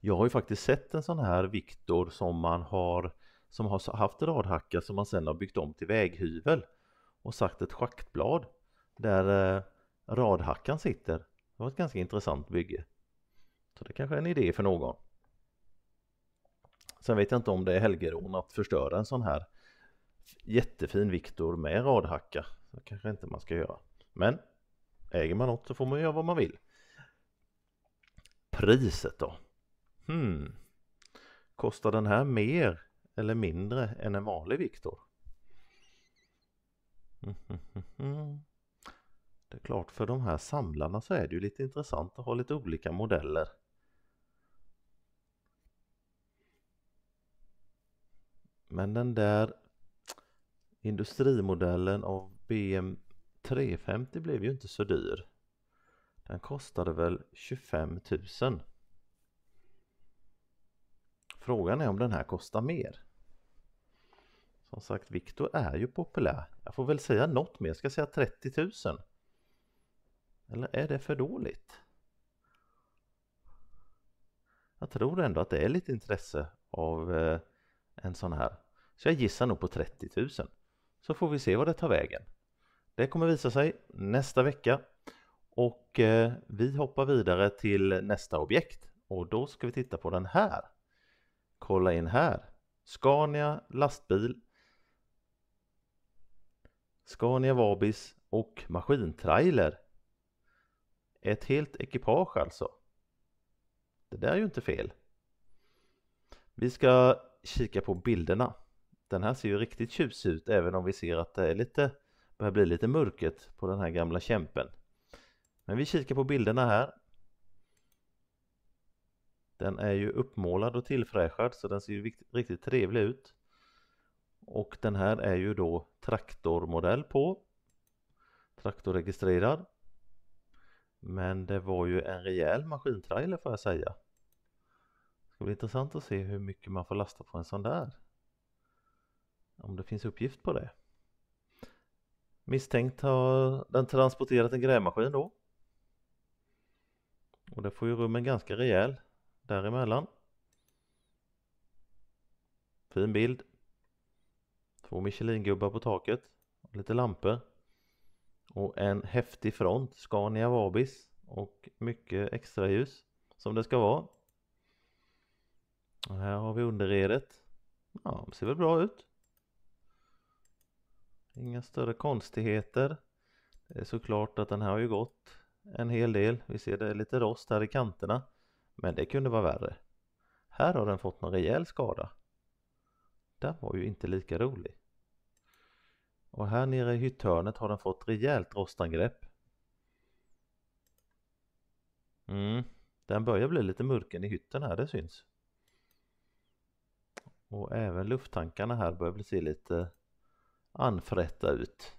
A: Jag har ju faktiskt sett en sån här Viktor som man har som har haft radhacka som man sedan har byggt om till väghyvel och sagt ett schaktblad där eh, radhackan sitter. Det var ett ganska intressant bygge. Så det kanske är en idé för någon. Sen vet jag inte om det är helgerån att förstöra en sån här jättefin Viktor med radhacka. Det kanske inte man ska göra. Men äger man något så får man göra vad man vill. Priset då? Hmm. Kostar den här mer eller mindre än en vanlig Viktor? [LAUGHS] Det är klart, för de här samlarna så är det ju lite intressant att ha lite olika modeller Men den där industrimodellen av BM 350 blev ju inte så dyr. Den kostade väl 25 000. Frågan är om den här kostar mer. Som sagt, Victor är ju populär. Jag får väl säga något mer, jag ska säga 30 000. Eller är det för dåligt? Jag tror ändå att det är lite intresse av eh, en sån här. Så jag gissar nog på 30 000. Så får vi se vad det tar vägen. Det kommer visa sig nästa vecka och eh, vi hoppar vidare till nästa objekt och då ska vi titta på den här. Kolla in här. Scania lastbil. Scania Vabis och maskintrailer. Ett helt ekipage alltså. Det där är ju inte fel. Vi ska kika på bilderna. Den här ser ju riktigt tjusig ut även om vi ser att det är lite, börjar bli lite mörket på den här gamla kämpen. Men vi kikar på bilderna här. Den är ju uppmålad och tillfräschad så den ser ju riktigt trevlig ut. Och den här är ju då traktormodell på. Traktorregistrerad. Men det var ju en rejäl maskintrailer får jag säga ska bli intressant att se hur mycket man får lasta på en sån där. Om det finns uppgift på det. Misstänkt har den transporterat en grävmaskin då. Och det får ju rummen ganska rejäl däremellan. Fin bild. Två Michelin-gubbar på taket. Lite lampor. Och en häftig front, Scania Vabis. Och mycket extraljus som det ska vara. Och här har vi underredet. Ja, det ser väl bra ut. Inga större konstigheter. Det är såklart att den här har ju gått en hel del. Vi ser det är lite rost här i kanterna. Men det kunde vara värre. Här har den fått en rejäl skada. Den var ju inte lika rolig. Och här nere i hytthörnet har den fått rejält rostangrepp. Mm, den börjar bli lite murken i hytten här, det syns. Och även lufttankarna här börjar se lite anfrätta ut.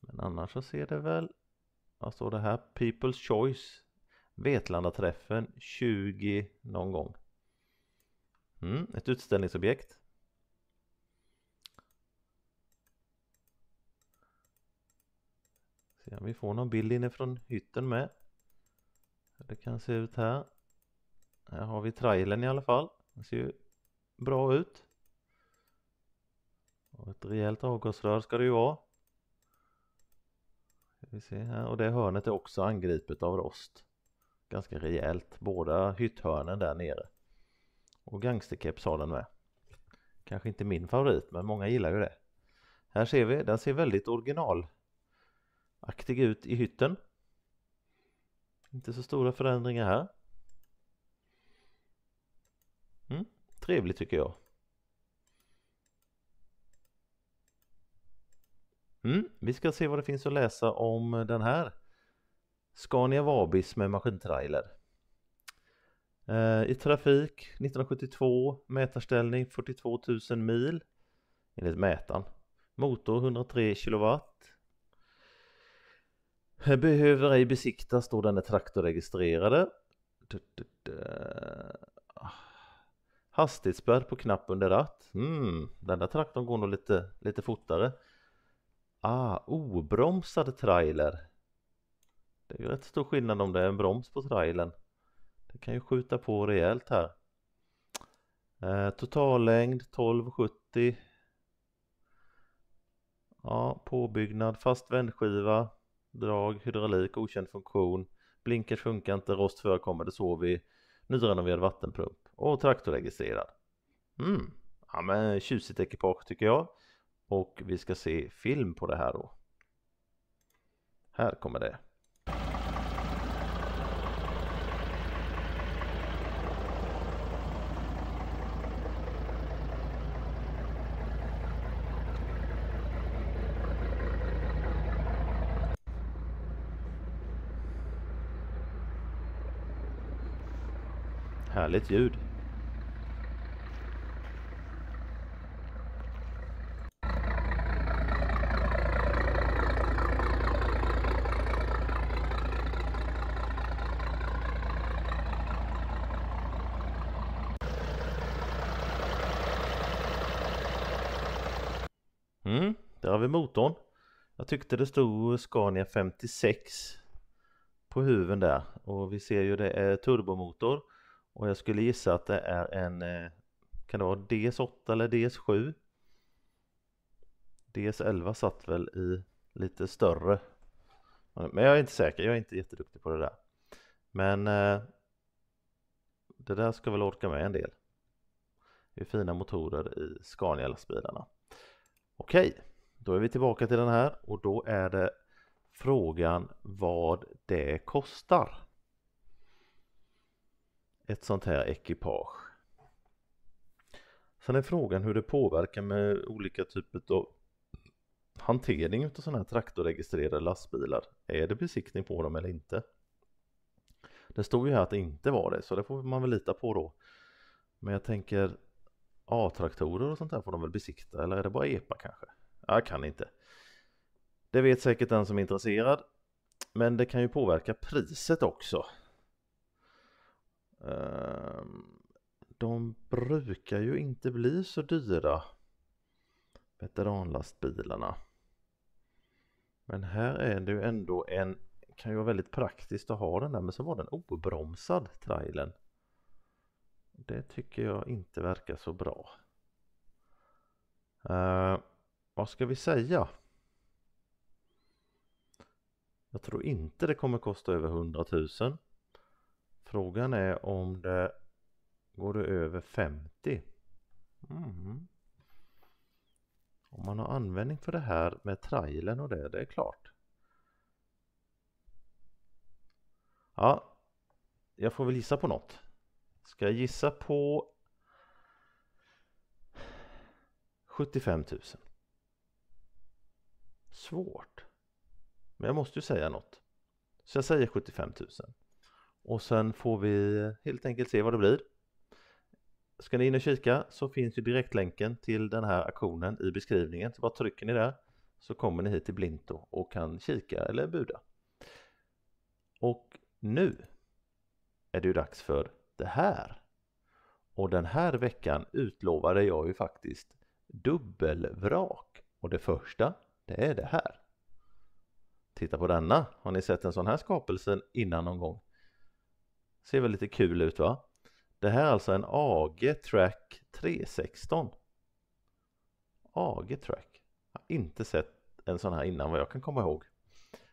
A: Men annars så ser det väl, vad står det här? People's Choice Vetlandaträffen 20 någon gång. Mm, ett utställningsobjekt. Se om vi får någon bild inifrån hytten med. Det kan se ut här. Här har vi trailern i alla fall. Den ser ju bra ut. Och ett rejält avgasrör ska det ju vara. Vi här. Och det hörnet är också angripet av rost. Ganska rejält, båda hytthörnen där nere. Och gangsterkeps har den med. Kanske inte min favorit men många gillar ju det. Här ser vi, den ser väldigt originalaktig ut i hytten. Inte så stora förändringar här. trevligt tycker jag. Mm, vi ska se vad det finns att läsa om den här. Scania Vabis med maskintrailer. Eh, I trafik 1972, mätarställning 42 000 mil enligt mätaren. Motor 103 kilowatt. Eh, behöver ej besiktas då den är traktorregistrerade. Hastighetsspärr på knapp under ratt. Mm, den där traktorn går nog lite, lite fortare. Ah, obromsad trailer. Det är ju rätt stor skillnad om det är en broms på trailern. Det kan ju skjuta på rejält här. Eh, totallängd 1270. Ja, påbyggnad, fast vändskiva, drag, hydraulik, okänd funktion. Blinkers funkar inte, rost förekommer, det såg vi. Nyrenoverad vattenpump och traktorregistrerad. Mm, ja men tjusigt ekipage tycker jag. Och vi ska se film på det här då. Här kommer det. Härligt ljud. Där har vi motorn. Jag tyckte det stod Scania 56 på huven där och vi ser ju det är turbomotor och jag skulle gissa att det är en eh, kan det vara DS8 eller DS7? DS11 satt väl i lite större men jag är inte säker, jag är inte jätteduktig på det där. Men eh, det där ska väl orka med en del. Det är fina motorer i Scania-lastbilarna. Okej. Okay. Då är vi tillbaka till den här och då är det frågan vad det kostar. Ett sånt här ekipage. Sen är frågan hur det påverkar med olika typer av hantering av sådana här traktorregistrerade lastbilar. Är det besiktning på dem eller inte? Det stod ju här att det inte var det, så det får man väl lita på då. Men jag tänker A-traktorer och sånt här får de väl besikta, eller är det bara EPA kanske? Jag kan inte. Det vet säkert den som är intresserad. Men det kan ju påverka priset också. Ehm, de brukar ju inte bli så dyra veteranlastbilarna. Men här är det ju ändå en, kan ju vara väldigt praktiskt att ha den där, men så var den obromsad trailern. Det tycker jag inte verkar så bra. Uh, vad ska vi säga? Jag tror inte det kommer kosta över 100 000. Frågan är om det går det över 50. Mm. Om man har användning för det här med trailern och det, det är klart. Ja, jag får väl gissa på något. Ska jag gissa på 75 000? svårt. Men jag måste ju säga något. Så jag säger 75 000. Och sen får vi helt enkelt se vad det blir. Ska ni in och kika så finns ju direktlänken till den här aktionen i beskrivningen. Så bara trycker ni där så kommer ni hit till Blinto och kan kika eller buda. Och nu är det ju dags för det här. Och den här veckan utlovade jag ju faktiskt dubbelvrak. Och det första det är det här. Titta på denna, har ni sett en sån här skapelse innan någon gång? Ser väl lite kul ut va? Det här är alltså en AG Track 316. AG Track. Jag har inte sett en sån här innan vad jag kan komma ihåg.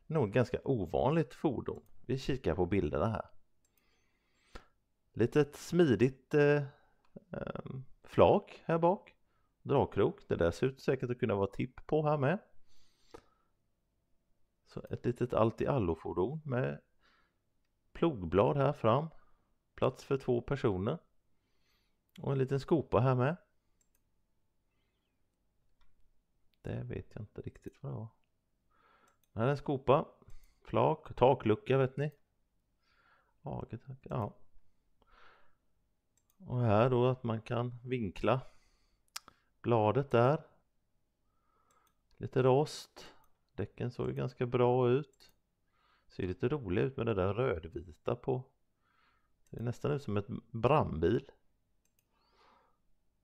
A: Nog ganska ovanligt fordon. Vi kikar på bilderna här. Litet smidigt eh, ehm, flak här bak. Dragkrok. Det där ser ut säkert att kunna vara tipp på här med. Så ett litet allt-i-allo-fordon med plogblad här fram. Plats för två personer. Och en liten skopa här med. Det vet jag inte riktigt vad det var. Här är en skopa. Flak, taklucka vet ni. Ja. Och här då att man kan vinkla bladet där. Lite rost. Däcken såg ju ganska bra ut. Ser lite rolig ut med det där rödvita på. Ser nästan ut som ett brandbil.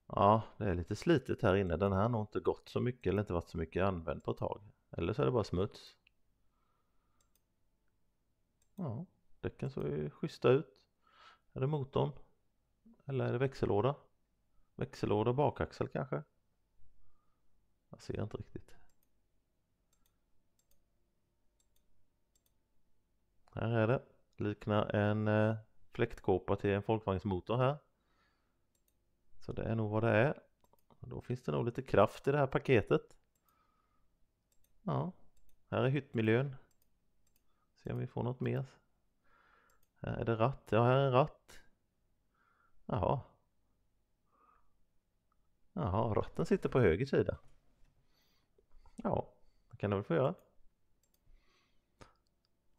A: Ja, det är lite slitet här inne. Den här har nog inte gått så mycket eller inte varit så mycket använd på ett tag. Eller så är det bara smuts. Ja, däcken såg ju schyssta ut. Är det motorn? Eller är det växellåda? Växellåda och bakaxel kanske? Jag ser inte riktigt. Här är det. Liknar en eh, fläktkåpa till en folkvagnsmotor här. Så det är nog vad det är. då finns det nog lite kraft i det här paketet. Ja, här är hyttmiljön. Se om vi får något mer. Här är det ratt. Ja, här är en ratt. Jaha. Jaha, ratten sitter på höger sida. Ja, det kan det väl få göra.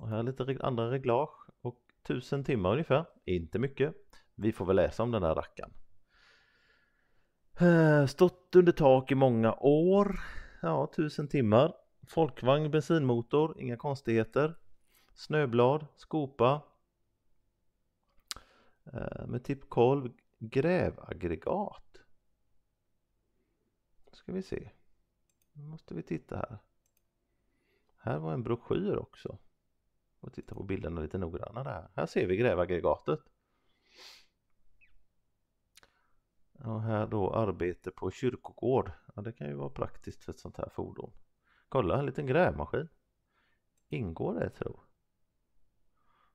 A: Och här är lite andra reglage och tusen timmar ungefär, inte mycket. Vi får väl läsa om den här rackaren. Eh, stått under tak i många år. Ja, tusen timmar. Folkvagn, bensinmotor, inga konstigheter. Snöblad, skopa. Eh, med tippkolv, grävaggregat. ska vi se. Nu måste vi titta här. Här var en broschyr också. Och titta på bilderna lite noggrannare här. Här ser vi grävaggregatet. Och här då arbete på kyrkogård. Ja, det kan ju vara praktiskt för ett sånt här fordon. Kolla, en liten grävmaskin. Ingår det tro?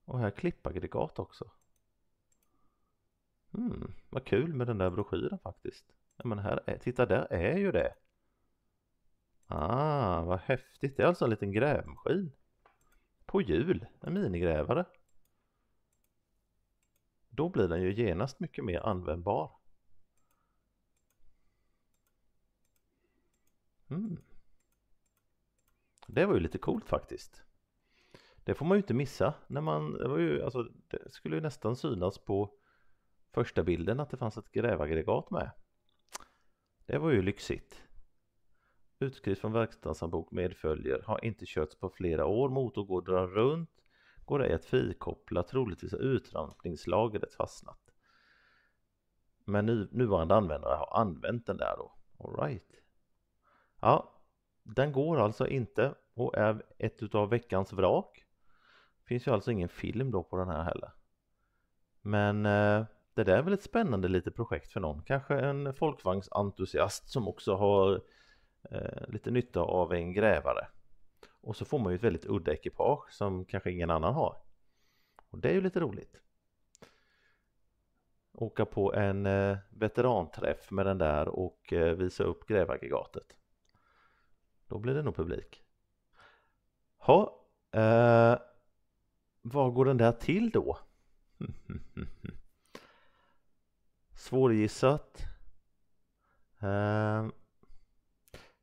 A: Och här klippaggregat också. Mm, vad kul med den där broschyren faktiskt. Ja, men här, är, titta där är ju det. Ah, vad häftigt. Det är alltså en liten grävmaskin på hjul, en minigrävare. Då blir den ju genast mycket mer användbar. Mm. Det var ju lite coolt faktiskt. Det får man ju inte missa. När man, det, var ju, alltså, det skulle ju nästan synas på första bilden att det fanns ett grävaggregat med. Det var ju lyxigt. Utskrift från verkstadsanbok medföljer. Har inte körts på flera år. Motor går drar runt. Går ej att frikoppla. Troligtvis har utrampningslagret fastnat. Men nu, nuvarande användare har använt den där då. Alright. Ja, den går alltså inte och är ett utav veckans vrak. Finns ju alltså ingen film då på den här heller. Men eh, det där är väl ett spännande litet projekt för någon. Kanske en folkvagnsentusiast som också har eh, lite nytta av en grävare. Och så får man ju ett väldigt udda ekipage som kanske ingen annan har. Och det är ju lite roligt. Åka på en eh, veteranträff med den där och eh, visa upp grävaggregatet. Då blir det nog publik. Ja, eh, vad går den där till då? [LAUGHS] Svårgissat. Eh,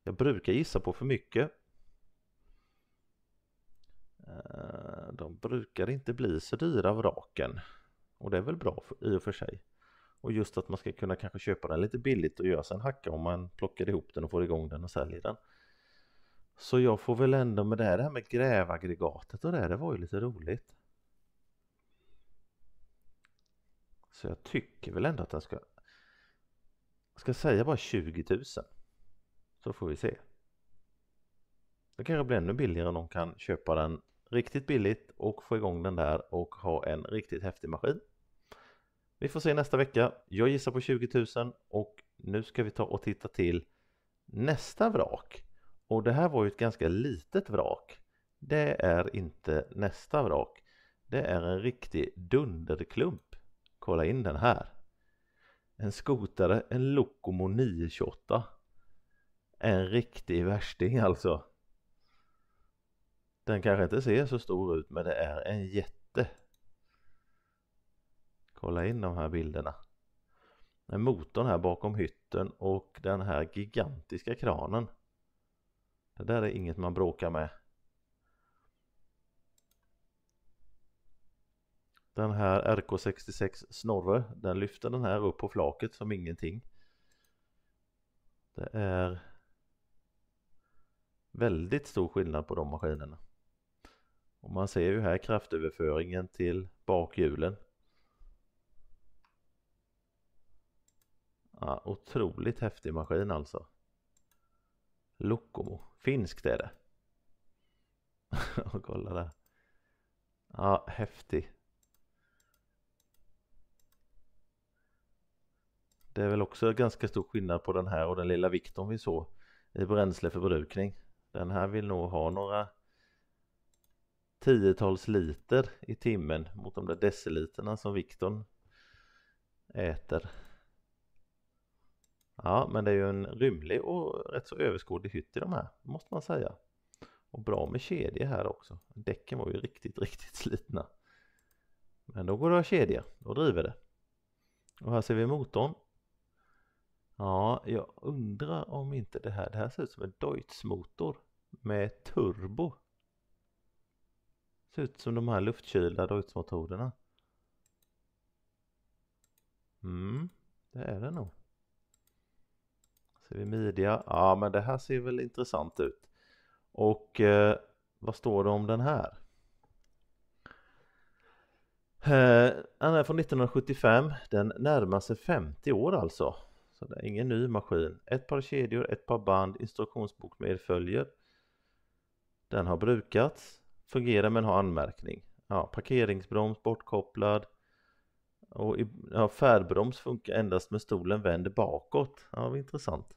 A: jag brukar gissa på för mycket. Eh, de brukar inte bli så dyra vraken och det är väl bra för, i och för sig. Och just att man ska kunna kanske köpa den lite billigt och göra sig en hacka om man plockar ihop den och får igång den och säljer den. Så jag får väl ändå med det här, det här med grävaggregatet och det, här, det var ju lite roligt. Så jag tycker väl ändå att den ska... Jag ska säga bara 20 000. Så får vi se. Det kanske blir ännu billigare om de kan köpa den riktigt billigt och få igång den där och ha en riktigt häftig maskin. Vi får se nästa vecka. Jag gissar på 20 000 och nu ska vi ta och titta till nästa vrak. Och det här var ju ett ganska litet vrak. Det är inte nästa vrak. Det är en riktig dunderklump. Kolla in den här. En skotare, en Lokomo 928 en riktig värsting alltså. Den kanske inte ser så stor ut men det är en jätte. Kolla in de här bilderna. Med motorn här bakom hytten och den här gigantiska kranen. Det där är inget man bråkar med. Den här RK66 Snorre, den lyfter den här upp på flaket som ingenting. Det är Väldigt stor skillnad på de maskinerna. Och man ser ju här kraftöverföringen till bakhjulen. Ja, otroligt häftig maskin alltså. Lokomo, finskt är det. [LAUGHS] Och kolla där. Ja, häftig. Det är väl också ganska stor skillnad på den här och den lilla Victorn vi såg i bränsleförbrukning. Den här vill nog ha några tiotals liter i timmen mot de där deciliterna som Viktor äter. Ja, men det är ju en rymlig och rätt så överskådlig hytt i de här, måste man säga. Och bra med kedjor här också. Däcken var ju riktigt, [LAUGHS] riktigt slitna. Men då går det att ha kedja, då driver det. Och här ser vi motorn Ja, jag undrar om inte det här, det här ser ut som en Deutz-motor med turbo. Ser ut som de här luftkylda Deutz-motorerna. Mm, det är det nog. Ser vi midja? Ja, men det här ser väl intressant ut. Och eh, vad står det om den här? Eh, den är från 1975. Den närmar sig 50 år alltså det är ingen ny maskin. Ett par kedjor, ett par band, instruktionsbok medföljer. Den har brukats, fungerar men har anmärkning. Ja, parkeringsbroms bortkopplad. Och i, ja, färdbroms funkar endast med stolen vänd bakåt. Ja, intressant.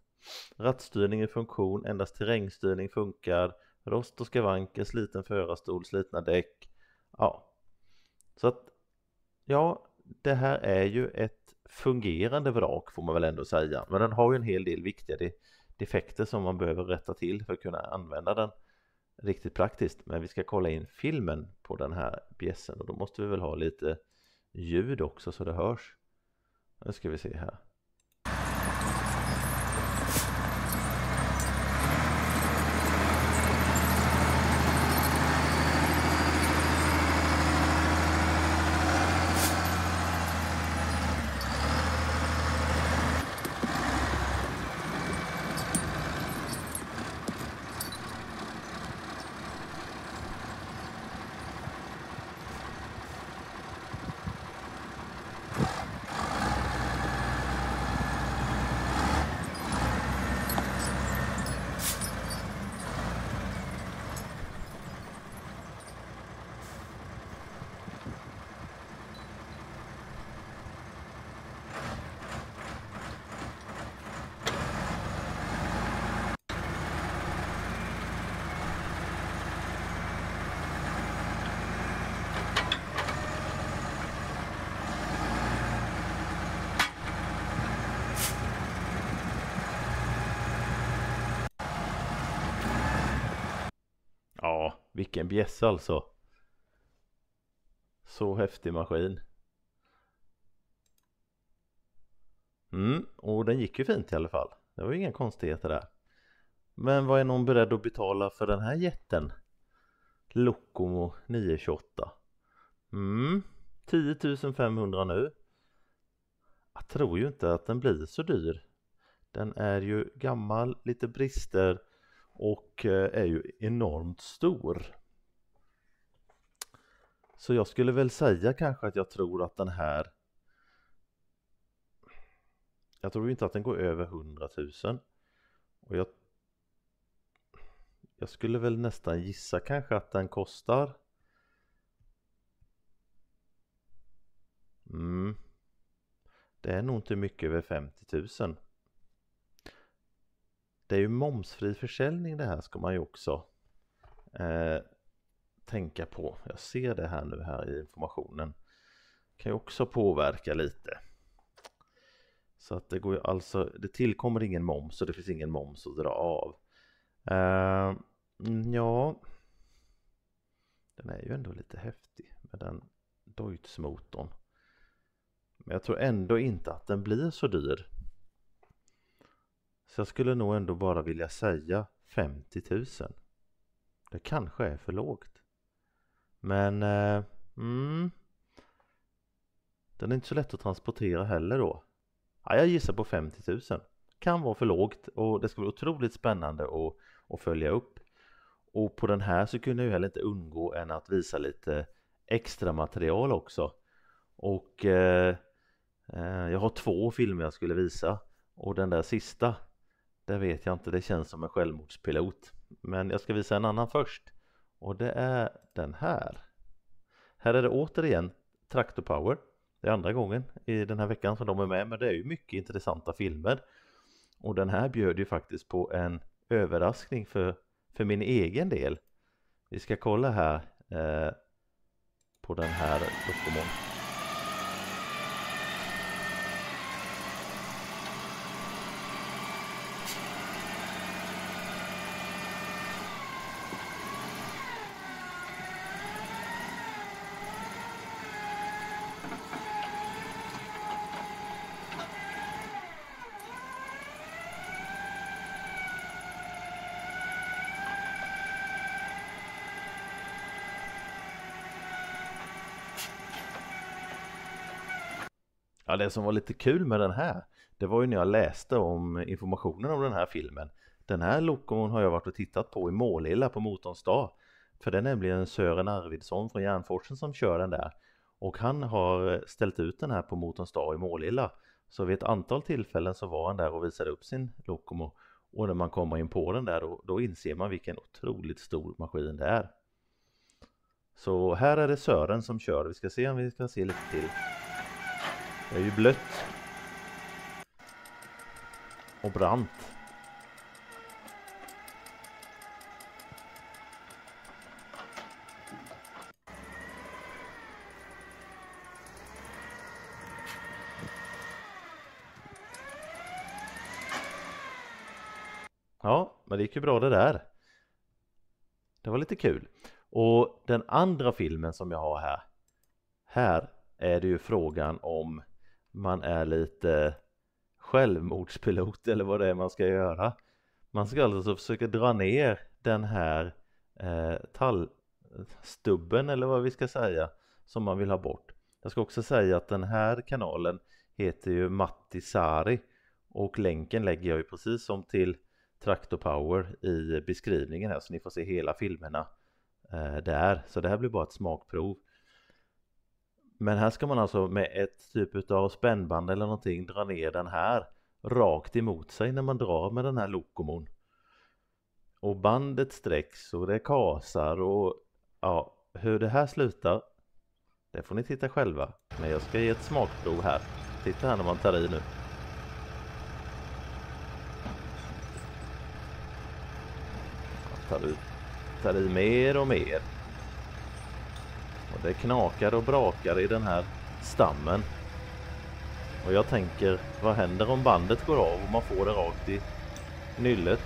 A: Rattstyrning i funktion, endast terrängstyrning funkar. Rost och skavanker, sliten förarstol, slitna däck. Ja, så att ja, det här är ju ett fungerande vrak får man väl ändå säga. Men den har ju en hel del viktiga defekter som man behöver rätta till för att kunna använda den riktigt praktiskt. Men vi ska kolla in filmen på den här bjässen och då måste vi väl ha lite ljud också så det hörs. Nu ska vi se här. En bjässe alltså. Så häftig maskin. Mm, och den gick ju fint i alla fall. Det var ju inga konstigheter där. Men vad är någon beredd att betala för den här jätten? Locomo 928. Mm, 10 500 nu. Jag tror ju inte att den blir så dyr. Den är ju gammal, lite brister och eh, är ju enormt stor. Så jag skulle väl säga kanske att jag tror att den här Jag tror inte att den går över 100 000 och jag Jag skulle väl nästan gissa kanske att den kostar Mm Det är nog inte mycket över 50 000 Det är ju momsfri försäljning det här ska man ju också eh, tänka på. Jag ser det här nu här i informationen. Kan ju också påverka lite. Så att det går ju alltså, det tillkommer ingen moms och det finns ingen moms att dra av. Uh, ja. Den är ju ändå lite häftig med den Deutz-motorn. Men jag tror ändå inte att den blir så dyr. Så jag skulle nog ändå bara vilja säga 50 000. Det kanske är för lågt. Men eh, mm, den är inte så lätt att transportera heller då. Ja, jag gissar på 50 000. Kan vara för lågt och det ska bli otroligt spännande att, att följa upp. Och på den här så kunde jag heller inte undgå än att visa lite extra material också. Och eh, eh, jag har två filmer jag skulle visa och den där sista, det vet jag inte, det känns som en självmordspilot. Men jag ska visa en annan först och det är den här. Här är det återigen Tractor Power. Det är andra gången i den här veckan som de är med, men det är ju mycket intressanta filmer. Och den här bjöd ju faktiskt på en överraskning för, för min egen del. Vi ska kolla här eh, på den här dokumentet. det som var lite kul med den här, det var ju när jag läste om informationen om den här filmen. Den här lokon har jag varit och tittat på i Målilla på Motorns dag. För det är nämligen Sören Arvidsson från Järnforsen som kör den där. Och han har ställt ut den här på Motorns dag i Målilla. Så vid ett antal tillfällen så var han där och visade upp sin Lokomo. Och när man kommer in på den där då, då inser man vilken otroligt stor maskin det är. Så här är det Sören som kör. Vi ska se om vi ska se lite till. Det är ju blött. Och brant. Ja, men det gick ju bra det där. Det var lite kul. Och den andra filmen som jag har här, här är det ju frågan om man är lite självmordspilot eller vad det är man ska göra. Man ska alltså försöka dra ner den här eh, tallstubben eller vad vi ska säga som man vill ha bort. Jag ska också säga att den här kanalen heter ju Matti Sari och länken lägger jag ju precis som till Traktor Power i beskrivningen här så ni får se hela filmerna eh, där. Så det här blir bara ett smakprov. Men här ska man alltså med ett typ av spännband eller någonting dra ner den här rakt emot sig när man drar med den här lokomon. Och bandet sträcks och det kasar och ja, hur det här slutar det får ni titta själva. Men jag ska ge ett smakprov här. Titta här när man tar i nu. tar, ut, tar i mer och mer. Och det knakar och brakar i den här stammen. Och jag tänker, vad händer om bandet går av och man får det rakt i nyllet?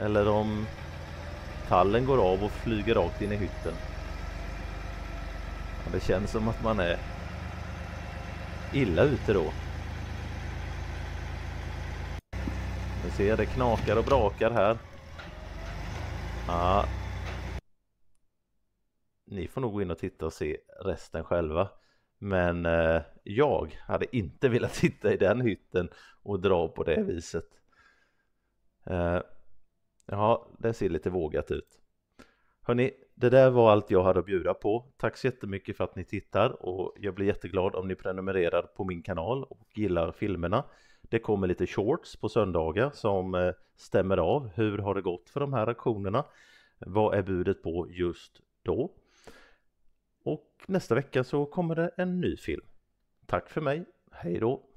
A: Eller om tallen går av och flyger rakt in i hytten? Och det känns som att man är illa ute då. Nu ser jag det knakar och brakar här. Ja, ni får nog gå in och titta och se resten själva. Men eh, jag hade inte velat [LAUGHS] sitta i den hytten och dra på det viset. Eh, ja, det ser lite vågat ut. Hörni, det där var allt jag hade att bjuda på. Tack så jättemycket för att ni tittar och jag blir jätteglad om ni prenumererar på min kanal och gillar filmerna. Det kommer lite shorts på söndagar som eh, stämmer av. Hur har det gått för de här aktionerna? Vad är budet på just då? Och nästa vecka så kommer det en ny film. Tack för mig. Hej då!